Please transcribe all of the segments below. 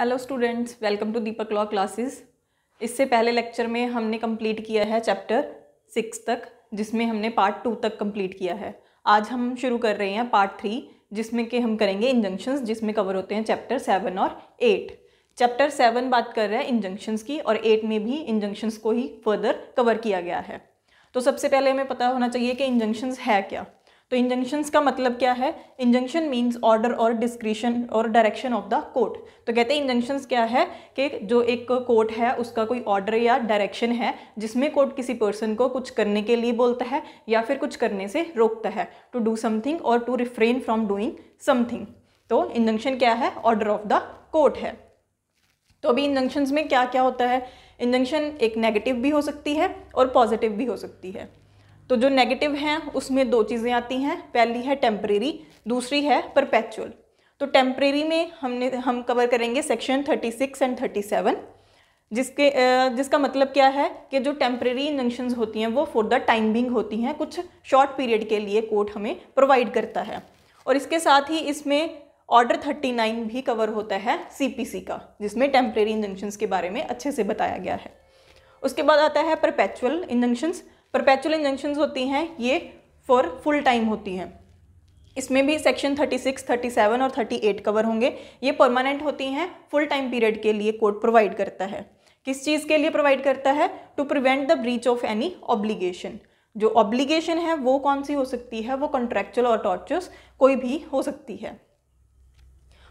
hello students welcome to Deepak law classes इससे पहले lecture में हमने कंप्लीट किया है चैप्टर सिक्स तक जिसमें हमने पार्ट टू तक कंप्लीट किया है आज हम शुरू कर रहे हैं पार्ट थ्री जिसमें कि हम करेंगे इंजंक्शंस जिसमें कवर होते हैं चैप्टर सेवन और एट चैप्टर सेवन बात कर रहे हैं इंजंक्शंस की और एट में भी इंजंक्शंस को ही फर्दर कवर किया गया है तो सबसे पहले हमें पता होना चाहिए कि इंजंक्शंस है क्या तो इंजंक्शंस का मतलब क्या है इंजंक्शन मीन्स ऑर्डर और डिस्क्रिशन और डायरेक्शन ऑफ द कोर्ट तो कहते हैं इंजंक्शंस क्या है कि जो एक कोर्ट है उसका कोई ऑर्डर या डायरेक्शन है जिसमें कोर्ट किसी पर्सन को कुछ करने के लिए बोलता है या फिर कुछ करने से रोकता है टू डू समथिंग और to refrain from doing something तो इंजंक्शन क्या है ऑर्डर ऑफ द कोर्ट है तो अभी इंजंक्शंस में क्या क्या होता है इंजंक्शन एक नेगेटिव भी हो सकती है और पॉजिटिव भी हो सकती है तो जो नेगेटिव हैं उसमें दो चीज़ें आती हैं पहली है टेम्परेरी दूसरी है परपैचुअल तो टेम्परेरी में हमने हम कवर करेंगे सेक्शन 36 एंड 37 जिसके जिसका मतलब क्या है कि जो टेम्परेरी इंजंक्शंस होती हैं वो फॉर द टाइम बिंग होती हैं कुछ शॉर्ट पीरियड के लिए कोर्ट हमें प्रोवाइड करता है और इसके साथ ही इसमें ऑर्डर 39 भी कवर होता है सीपीसी का जिसमें टेम्परेरी इंजंक्शंस के बारे में अच्छे से बताया गया है उसके बाद आता है परपैचुअल इंजंक्शंस परपैचुअल इंजंक्शन होती हैं ये फॉर फुल टाइम होती हैं इसमें भी सेक्शन 36, 37 और 38 कवर होंगे ये परमानेंट होती हैं फुल टाइम पीरियड के लिए कोर्ट प्रोवाइड करता है किस चीज़ के लिए प्रोवाइड करता है to prevent the breach of any obligation जो ऑब्लिगेशन है वो कौन सी हो सकती है वो कॉन्ट्रेक्चुअल और टॉर्चर्स कोई भी हो सकती है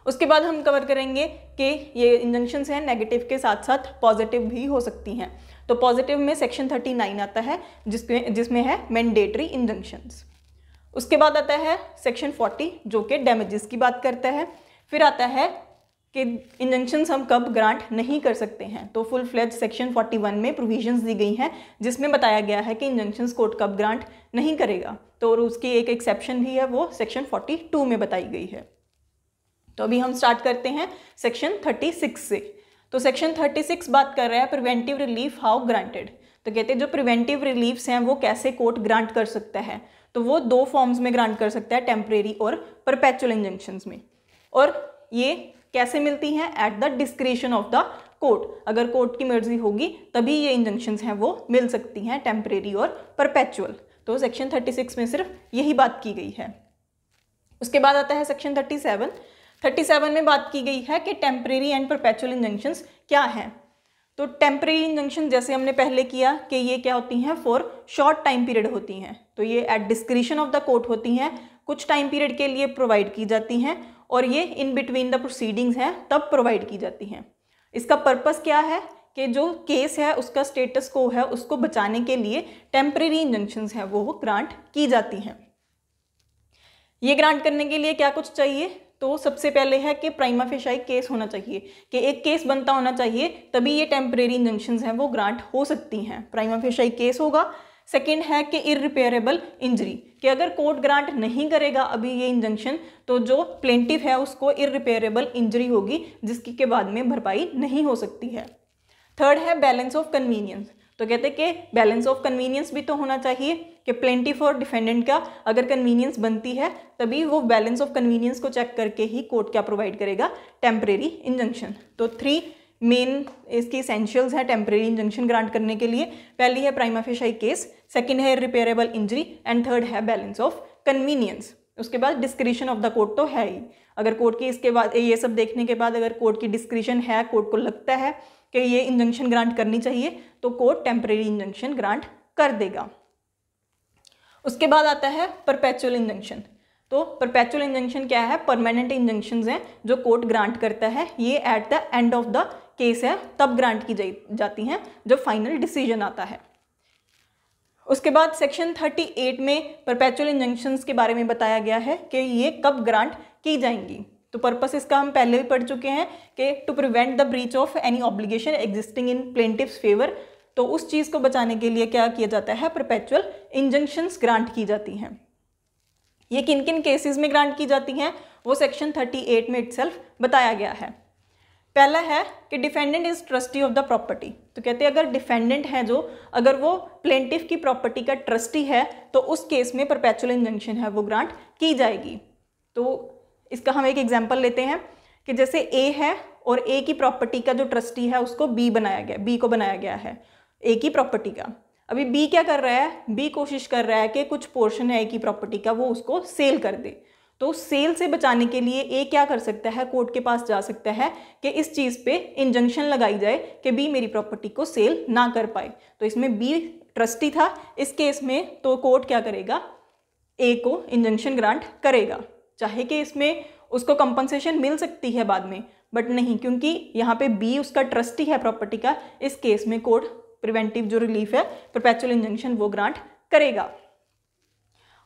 उसके बाद हम कवर करेंगे कि ये इंजंक्शन हैं नेगेटिव के साथ साथ पॉजिटिव भी हो सकती हैं तो पॉजिटिव में सेक्शन 39 आता है जिसमें जिसमें है मैंडेटरी इंजंक्शंस उसके बाद आता है सेक्शन 40 जो कि डैमेजेस की बात करता है फिर आता है कि इंजंक्शंस हम कब ग्रांट नहीं कर सकते हैं तो फुल फ्लेज सेक्शन 41 में प्रोविजंस दी गई हैं जिसमें बताया गया है कि इंजंक्शंस कोर्ट कब ग्रांट नहीं करेगा तो और उसकी एक एक्सेप्शन भी है वो सेक्शन 42 में बताई गई है तो अभी हम स्टार्ट करते हैं सेक्शन 36 से तो सेक्शन 36 बात कर रहा है प्रिवेंटिव रिलीफ हाउ ग्रांटेड तो कहते हैं जो प्रिवेंटिव रिलीफ्स हैं वो कैसे कोर्ट ग्रांट कर सकता है तो वो दो फॉर्म्स में ग्रांट कर सकता है टेम्परेरी और परपैचुअल इंजेंशन में और ये कैसे मिलती हैं at the discretion of the court अगर कोर्ट की मर्जी होगी तभी ये इंजंक्शंस हैं वो मिल सकती हैं टेम्परेरी और परपैचुअल तो सेक्शन 36 में सिर्फ यही बात की गई है उसके बाद आता है सेक्शन 37 37 में बात की गई है कि टेम्परेरी एंड परपैचुअल इंजंक्शंस क्या हैं तो टेम्परेरी इंजंक्शन जैसे हमने पहले किया कि ये क्या होती हैं फॉर शॉर्ट टाइम पीरियड होती हैं तो ये at discretion of the court होती हैं कुछ टाइम पीरियड के लिए प्रोवाइड की जाती हैं और ये इन बिटवीन द प्रोसीडिंग्स हैं तब प्रोवाइड की जाती हैं इसका पर्पज क्या है कि जो केस है उसका स्टेटस को है उसको बचाने के लिए टेम्परेरी इंजंक्शंस हैं वो ग्रांट की जाती हैं ये ग्रांट करने के लिए क्या कुछ चाहिए तो सबसे पहले है कि प्राइमा फेशाई केस होना चाहिए कि एक केस बनता होना चाहिए तभी ये टेम्परेरी इंजंक्शन हैं वो ग्रांट हो सकती हैं prima facie case second है कि इरिपेयरेबल इंजरी कि अगर कोर्ट ग्रांट नहीं करेगा अभी ये इंजंक्शन तो जो प्लेंटिव है उसको इरिपेयरेबल इंजरी होगी जिसकी के बाद में भरपाई नहीं हो सकती है थर्ड है बैलेंस ऑफ कन्वीनियंस तो कहते हैं कि बैलेंस ऑफ कन्वीनियंस भी तो होना चाहिए कि प्लेंटी फॉर डिफेंडेंट का अगर कन्वीनियंस बनती है तभी वो बैलेंस ऑफ कन्वीनियंस को चेक करके ही कोर्ट क्या प्रोवाइड करेगा टेम्परेरी इंजंक्शन तो थ्री मेन इसकी इसेंशियल्स हैं टेम्परेरी इंजंक्शन ग्रांट करने के लिए पहली है प्राइमाफेशाई केस सेकेंड है रिपेयरेबल इंजरी एंड थर्ड है बैलेंस ऑफ कन्वीनियंस उसके बाद डिस्क्रिशन ऑफ द कोर्ट तो है ही अगर कोर्ट की इसके बाद ये सब देखने के बाद अगर कोर्ट की डिस्क्रिशन है कोर्ट को लगता है कि ये इंजंक्शन ग्रांट करनी चाहिए तो कोर्ट टेम्परेरी इंजंक्शन ग्रांट कर देगा उसके बाद आता है परपैचुअल इंजंक्शन तो परपैचुअल इंजंक्शन क्या है परमानेंट इंजंक्शन हैं जो कोर्ट ग्रांट करता है ये at the end of the case है तब ग्रांट की जाती हैं जब फाइनल डिसीजन आता है उसके बाद सेक्शन 38 में परपैचुअल इंजंक्शंस के बारे में बताया गया है कि ये कब ग्रांट की जाएंगी तो पर्पस इसका हम पहले भी पढ़ चुके हैं कि to prevent the breach of any obligation existing in plaintiff's favour तो उस चीज़ को बचाने के लिए क्या किया जाता है परपेचुअल इंजंक्शंस ग्रांट की जाती हैं ये किन किन केसेस में ग्रांट की जाती हैं वो सेक्शन 38 में इट्सल्फ बताया गया है पहला है कि defendant is trustee of the property तो कहते हैं अगर डिफेंडेंट है जो अगर वो प्लेंटिव की प्रॉपर्टी का ट्रस्टी है तो उस केस में परपैचुअल इंजंक्शन है वो ग्रांट की जाएगी तो इसका हम एक एग्जाम्पल लेते हैं कि जैसे ए है और ए की प्रॉपर्टी का जो ट्रस्टी है उसको बी बनाया गया बी को बनाया गया है ए की प्रॉपर्टी का अभी बी क्या कर रहा है बी कोशिश कर रहा है कि कुछ पोर्शन है ए की प्रॉपर्टी का वो उसको सेल कर दे तो सेल से बचाने के लिए ए क्या कर सकता है कोर्ट के पास जा सकता है कि इस चीज़ पे इंजंक्शन लगाई जाए कि बी मेरी प्रॉपर्टी को सेल ना कर पाए तो इसमें बी ट्रस्टी था इस केस में तो कोर्ट क्या करेगा ए को इंजंक्शन ग्रांट करेगा चाहे कि इसमें उसको कंपनसेशन मिल सकती है बाद में बट नहीं क्योंकि यहाँ पे बी उसका ट्रस्टी है प्रॉपर्टी का इस केस में कोर्ट प्रिवेंटिव जो रिलीफ है प्रपैचुअल इंजंक्शन वो ग्रांट करेगा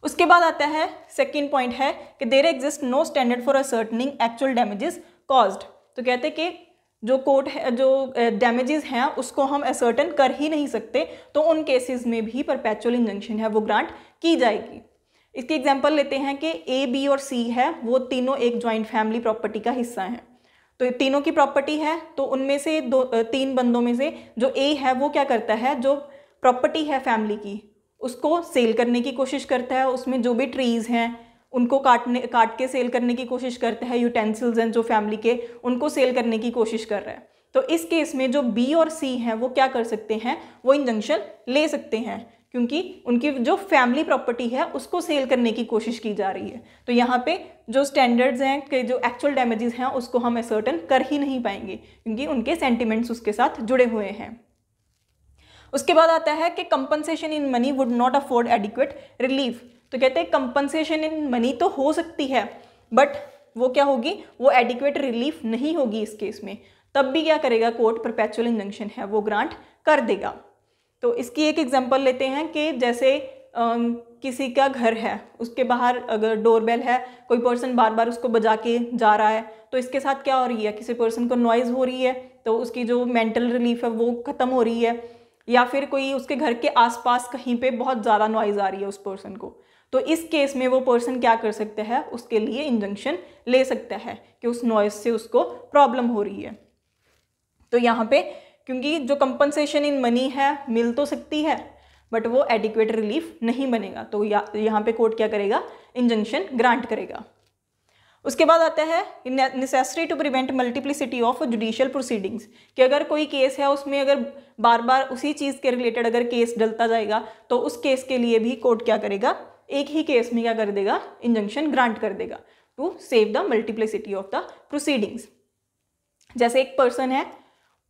उसके बाद आता है सेकेंड पॉइंट है कि there exist no standard for ascertaining actual damages caused तो कहते हैं कि जो कोर्ट है जो डैमेजेस हैं उसको हम असर्टन कर ही नहीं सकते तो उन केसेस में भी परपैचुअल इंजंक्शन है वो ग्रांट की जाएगी इसकी एग्जाम्पल लेते हैं कि ए बी और सी है वो तीनों एक ज्वाइंट फैमिली प्रॉपर्टी का हिस्सा है तो तीनों की प्रॉपर्टी है तो उनमें से दो तीन बंदों में से जो ए है वो क्या करता है जो प्रॉपर्टी है फैमिली की उसको सेल करने की कोशिश करता है उसमें जो भी ट्रीज़ हैं उनको काटने काट के सेल करने की कोशिश करता है यूटेंसिल्स हैं जो फैमिली के उनको सेल करने की कोशिश कर रहा है तो इस केस में जो बी और सी हैं वो क्या कर सकते हैं वो इंजंक्शन ले सकते हैं क्योंकि उनकी जो फैमिली प्रॉपर्टी है उसको सेल करने की कोशिश की जा रही है तो यहाँ पे जो स्टैंडर्ड्स हैं के जो एक्चुअल डैमेजेस हैं उसको हम असर्टन कर ही नहीं पाएंगे क्योंकि उनके सेंटिमेंट्स उसके साथ जुड़े हुए हैं उसके बाद आता है कि compensation in money would not afford adequate relief तो कहते हैं कंपनसेशन इन मनी तो हो सकती है बट वो क्या होगी वो एडिक्वेट रिलीफ नहीं होगी इस केस में तब भी क्या करेगा कोर्ट परपैचुअल इंजंक्शन है वो ग्रांट कर देगा तो इसकी एक एग्जांपल लेते हैं कि जैसे किसी का घर है उसके बाहर अगर डोरबेल है कोई पर्सन बार बार उसको बजा के जा रहा है तो इसके साथ क्या हो रही है किसी पर्सन को नॉइज़ हो रही है तो उसकी जो मेंटल रिलीफ है वो ख़त्म हो रही है या फिर कोई उसके घर के आसपास कहीं पे बहुत ज़्यादा नॉइज़ आ रही है उस पर्सन को तो इस केस में वो पर्सन क्या कर सकता है उसके लिए इंजंक्शन ले सकता है कि उस नॉइज़ से उसको प्रॉब्लम हो रही है तो यहाँ पे क्योंकि जो कंपनसेशन इन मनी है मिल तो सकती है बट वो एडिक्वेट रिलीफ नहीं बनेगा तो यहाँ पे कोर्ट क्या करेगा इंजंक्शन ग्रांट करेगा उसके बाद आता है necessary to prevent multiplicity of judicial proceedings कि अगर कोई केस है उसमें अगर बार बार उसी चीज़ के रिलेटेड अगर केस डलता जाएगा तो उस केस के लिए भी कोर्ट क्या करेगा एक ही केस में क्या कर देगा इंजंक्शन ग्रांट कर देगा to save the multiplicity of the proceedings जैसे एक पर्सन है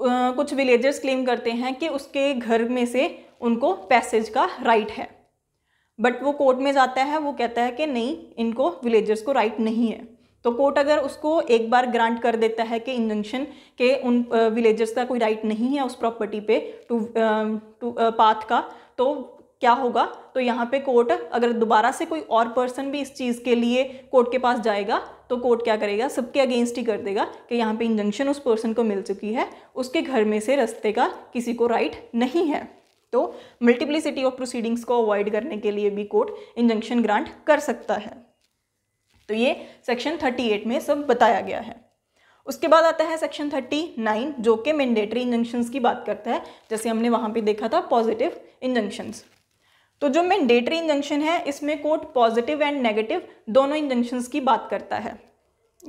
कुछ विलेजर्स क्लेम करते हैं कि उसके घर में से उनको पैसेज का राइट है बट वो कोर्ट में जाता है वो कहता है कि नहीं इनको विलेजर्स को राइट नहीं है तो कोर्ट अगर उसको एक बार ग्रांट कर देता है कि इंजंक्शन के उन विलेजर्स का कोई राइट नहीं है उस प्रॉपर्टी पे टू टू पाथ का तो क्या होगा तो यहाँ पे कोर्ट अगर दोबारा से कोई और पर्सन भी इस चीज़ के लिए कोर्ट के पास जाएगा तो कोर्ट क्या करेगा सबके अगेंस्ट ही कर देगा कि यहाँ पे इंजंक्शन उस पर्सन को मिल चुकी है उसके घर में से रस्ते का किसी को राइट नहीं है तो मल्टीप्लिसिटी ऑफ प्रोसीडिंग्स को अवॉइड करने के लिए भी कोर्ट इंजंक्शन ग्रांट कर सकता है तो ये सेक्शन 38 में सब बताया गया है उसके बाद आता है सेक्शन 39 जो कि मैंडेटरी इंजंक्शंस की बात करता है जैसे हमने वहाँ पे देखा था पॉजिटिव इंजंक्शंस तो जो मैंडेटरी इंजंक्शन है इसमें कोर्ट पॉजिटिव एंड नेगेटिव दोनों इंजंक्शंस की बात करता है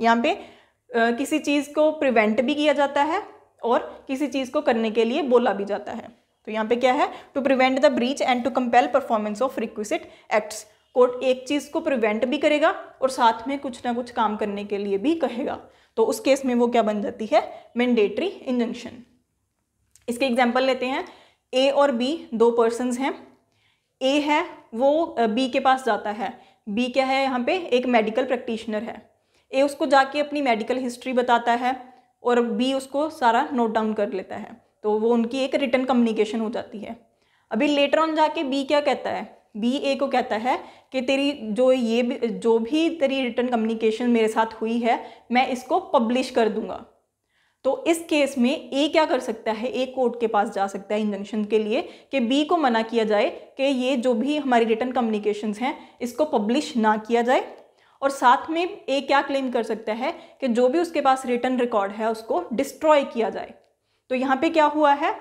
यहाँ पे आ, किसी चीज़ को प्रिवेंट भी किया जाता है और किसी चीज़ को करने के लिए बोला भी जाता है तो यहाँ पे क्या है to prevent the breach and to compel performance of requisite acts court एक चीज़ को प्रिवेंट भी करेगा और साथ में कुछ ना कुछ काम करने के लिए भी कहेगा तो उस केस में वो क्या बन जाती है मैंडेटरी इंजंक्शन इसके एग्जाम्पल लेते हैं ए और बी दो पर्सनस हैं ए है वो बी के पास जाता है बी क्या है यहाँ पे एक मेडिकल प्रैक्टिशनर है ए उसको जाके अपनी मेडिकल हिस्ट्री बताता है और बी उसको सारा नोट डाउन कर लेता है तो वो उनकी एक रिटर्न कम्युनिकेशन हो जाती है अभी लेटर ऑन जाके बी क्या कहता है बी ए को कहता है कि तेरी जो ये जो भी तेरी रिटर्न कम्युनिकेशन मेरे साथ हुई है मैं इसको पब्लिश कर दूंगा तो इस केस में ए क्या कर सकता है ए कोर्ट के पास जा सकता है इंजंक्शन के लिए कि बी को मना किया जाए कि ये जो भी हमारी रिटर्न कम्युनिकेशंस हैं इसको पब्लिश ना किया जाए और साथ में ए क्या क्लेम कर सकता है कि जो भी उसके पास रिटर्न रिकॉर्ड है उसको डिस्ट्रॉय किया जाए तो यहाँ पे क्या हुआ है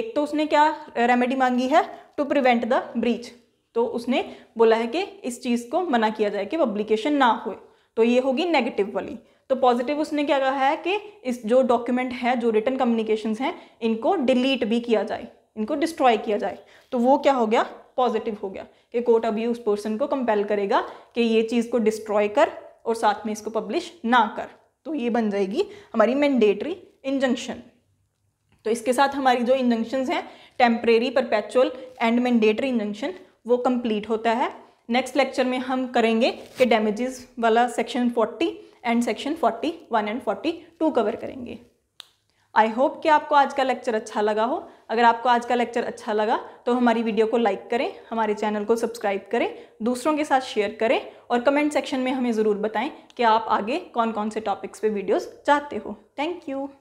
एक तो उसने क्या रेमेडी मांगी है टू प्रिवेंट द ब्रीच तो उसने बोला है कि इस चीज़ को मना किया जाए कि पब्लिकेशन ना हो तो ये होगी नेगेटिव वाली तो पॉजिटिव उसने क्या कहा है कि इस जो डॉक्यूमेंट है जो रिटर्न कम्युनिकेशन हैं इनको डिलीट भी किया जाए इनको डिस्ट्रॉय किया जाए तो वो क्या हो गया पॉजिटिव हो गया कि कोर्ट अभी उस पर्सन को कंपेल करेगा कि ये चीज़ को डिस्ट्रॉय कर और साथ में इसको पब्लिश ना कर तो ये बन जाएगी हमारी मैंडेटरी इंजंक्शन तो इसके साथ हमारी जो इंजंक्शन हैं temporary perpetual and mandatory injunction वो कंप्लीट होता है नेक्स्ट लेक्चर में हम करेंगे कि डैमेजेस वाला section forty and section 41 and 42 cover करेंगे आई होप कि आपको आज का लेक्चर अच्छा लगा हो अगर आपको आज का लेक्चर अच्छा लगा तो हमारी वीडियो को लाइक करें हमारे चैनल को सब्सक्राइब करें दूसरों के साथ शेयर करें और कमेंट सेक्शन में हमें ज़रूर बताएं कि आप आगे कौन कौन से टॉपिक्स पे वीडियोस चाहते हो थैंक यू